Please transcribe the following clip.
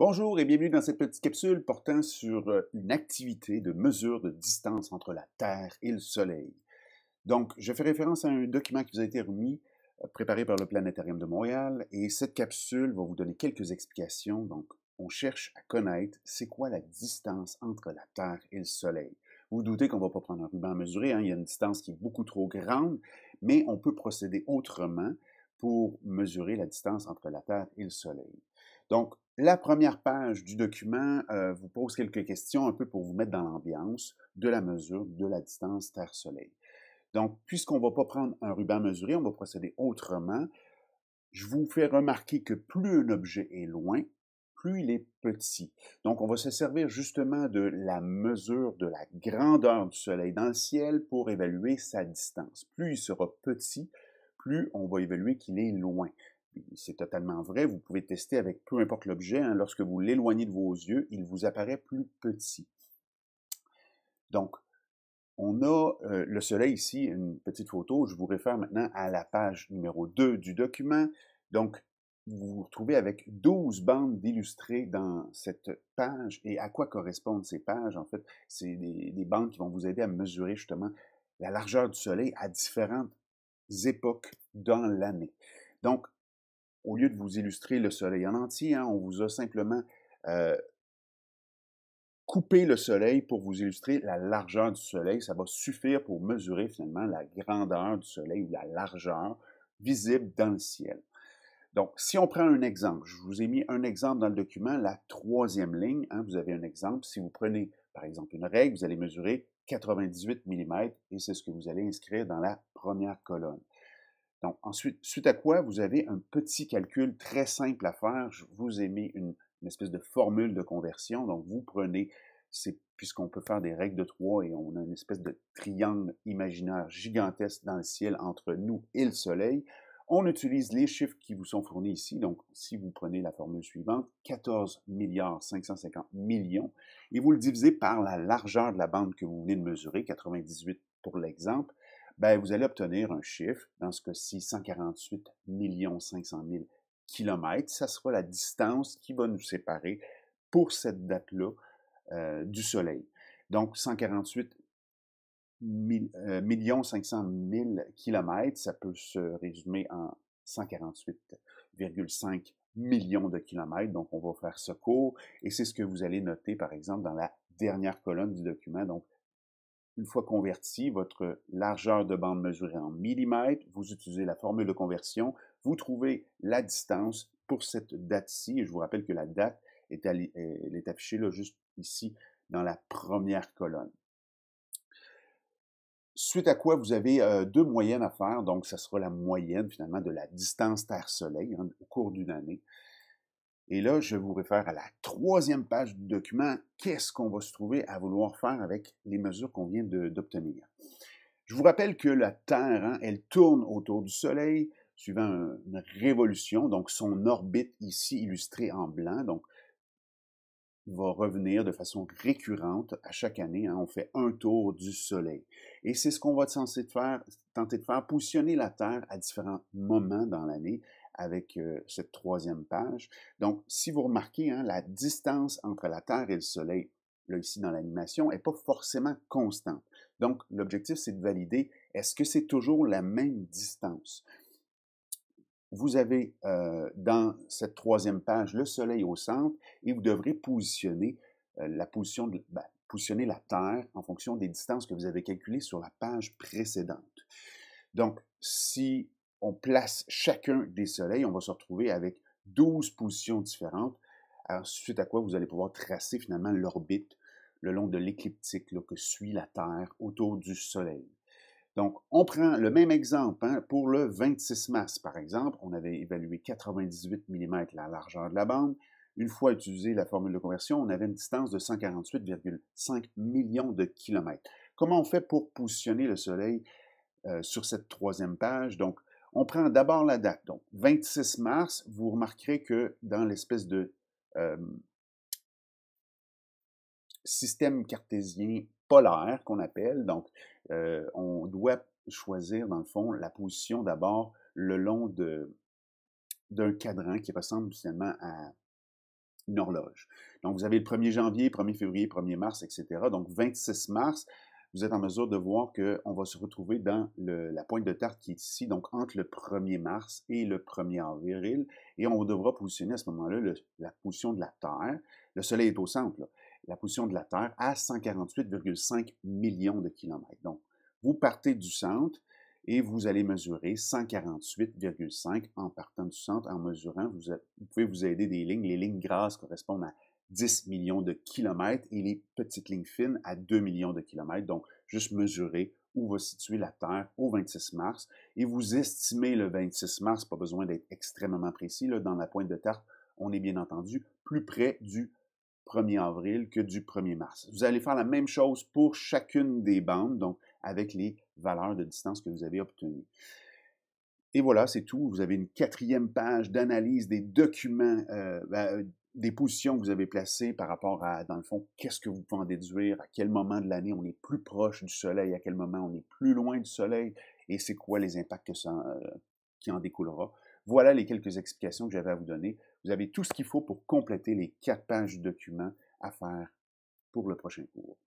Bonjour et bienvenue dans cette petite capsule portant sur euh, une activité de mesure de distance entre la Terre et le Soleil. Donc, je fais référence à un document qui vous a été remis, euh, préparé par le Planétarium de Montréal, et cette capsule va vous donner quelques explications. Donc, on cherche à connaître c'est quoi la distance entre la Terre et le Soleil. Vous, vous doutez qu'on ne va pas prendre un ruban à mesurer, hein, il y a une distance qui est beaucoup trop grande, mais on peut procéder autrement pour mesurer la distance entre la Terre et le Soleil. Donc, la première page du document euh, vous pose quelques questions un peu pour vous mettre dans l'ambiance de la mesure de la distance Terre-Soleil. Donc, puisqu'on ne va pas prendre un ruban mesuré, on va procéder autrement. Je vous fais remarquer que plus un objet est loin, plus il est petit. Donc, on va se servir justement de la mesure de la grandeur du Soleil dans le ciel pour évaluer sa distance. Plus il sera petit, plus on va évaluer qu'il est loin c'est totalement vrai, vous pouvez tester avec peu importe l'objet. Hein. lorsque vous l'éloignez de vos yeux, il vous apparaît plus petit. Donc, on a euh, le soleil ici, une petite photo. Je vous réfère maintenant à la page numéro 2 du document. Donc, vous vous retrouvez avec 12 bandes d'illustrés dans cette page. Et à quoi correspondent ces pages? En fait, c'est des, des, bandes qui vont vous aider à mesurer justement la largeur du soleil à différentes époques dans l'année. Donc, au lieu de vous illustrer le soleil en entier, hein, on vous a simplement euh, coupé le soleil pour vous illustrer la largeur du soleil. Ça va suffire pour mesurer finalement la grandeur du soleil ou la largeur visible dans le ciel. Donc, si on prend un exemple, je vous ai mis un exemple dans le document, la troisième ligne, hein, vous avez un exemple. Si vous prenez, par exemple, une règle, vous allez mesurer 98 mm et c'est ce que vous allez inscrire dans la première colonne. Donc, ensuite, suite à quoi, vous avez un petit calcul très simple à faire. Je vous ai mis une, espèce de formule de conversion. Donc, vous prenez, c'est puisqu'on peut faire des règles de trois et on a une espèce de triangle imaginaire gigantesque dans le ciel entre nous et le soleil. On utilise les chiffres qui vous sont fournis ici. Donc, si vous prenez la formule suivante, 14 milliards 550 millions, et vous le divisez par la largeur de la bande que vous venez de mesurer, 98 pour l'exemple, ben, vous allez obtenir un chiffre, dans ce cas-ci 148 500 000 kilomètres. Ça sera la distance qui va nous séparer pour cette date-là euh, du Soleil. Donc 148 euh, millions 500 000 kilomètres, ça peut se résumer en 148,5 millions de kilomètres. Donc on va faire ce cours et c'est ce que vous allez noter par exemple dans la dernière colonne du document, donc une fois converti, votre largeur de bande mesurée en millimètres, vous utilisez la formule de conversion, vous trouvez la distance pour cette date-ci. je vous rappelle que la date est, affichée juste ici dans la première colonne. Suite à quoi, vous avez euh, deux moyennes à faire. Donc, ça sera la moyenne finalement de la distance Terre-Soleil hein, au cours d'une année. Et là, je vous réfère à la troisième page du document. Qu'est-ce qu'on va se trouver à vouloir faire avec les mesures qu'on vient d'obtenir? Je vous rappelle que la Terre, hein, elle tourne autour du Soleil suivant une révolution. Donc, son orbite ici illustrée en blanc, donc, va revenir de façon récurrente à chaque année. Hein, on fait un tour du Soleil. Et c'est ce qu'on va tenter de faire, positionner la Terre à différents moments dans l'année avec euh, cette troisième page. Donc, si vous remarquez, hein, la distance entre la Terre et le Soleil, là ici dans l'animation, n'est pas forcément constante. Donc, l'objectif, c'est de valider, est-ce que c'est toujours la même distance? Vous avez euh, dans cette troisième page le Soleil au centre et vous devrez positionner euh, la position de, ben, positionner la Terre en fonction des distances que vous avez calculées sur la page précédente. Donc, si on place chacun des soleils. On va se retrouver avec 12 positions différentes, suite à quoi vous allez pouvoir tracer finalement l'orbite le long de l'écliptique que suit la Terre autour du Soleil. Donc, on prend le même exemple hein, pour le 26 mars, par exemple. On avait évalué 98 mm la largeur de la bande. Une fois utilisé la formule de conversion, on avait une distance de 148,5 millions de kilomètres. Comment on fait pour positionner le Soleil euh, sur cette troisième page? Donc, on prend d'abord la date, donc 26 mars. Vous remarquerez que dans l'espèce de système cartésien polaire qu'on appelle, donc euh, on doit choisir dans le fond la position d'abord le long de, d'un cadran qui ressemble finalement à une horloge. Donc vous avez le 1er janvier, 1er février, 1er mars, etc. Donc 26 mars, vous êtes en mesure de voir qu'on va se retrouver dans la pointe de tarte qui est ici, donc entre le 1er mars et le 1er avril. Et on devra positionner à ce moment-là la position de la Terre. Le Soleil est au centre, la position de la Terre à 148,5 millions de kilomètres. Donc, vous partez du centre et vous allez mesurer 148,5 en partant du centre, en mesurant. Vous, vous pouvez vous aider des lignes. Les lignes grasses correspondent à 10 millions de kilomètres et les petites lignes fines à 2 millions de kilomètres. Donc, juste mesurer où va situer la Terre au 26 mars et vous estimez le 26 mars, pas besoin d'être extrêmement précis, là, dans la pointe de tarte, on est bien entendu plus près du 1er avril que du 1er mars. Vous allez faire la même chose pour chacune des bandes, donc avec les valeurs de distance que vous avez obtenues. Et voilà, c'est tout. Vous avez une quatrième page d'analyse des documents, euh, ben, euh, des positions que vous avez placées par rapport à, dans le fond, qu'est-ce que vous pouvez en déduire, à quel moment de l'année on est plus proche du Soleil, à quel moment on est plus loin du Soleil, et c'est quoi les impacts euh, qui en découlera. Voilà les quelques explications que j'avais à vous donner. Vous avez tout ce qu'il faut pour compléter les quatre pages de documents à faire pour le prochain cours.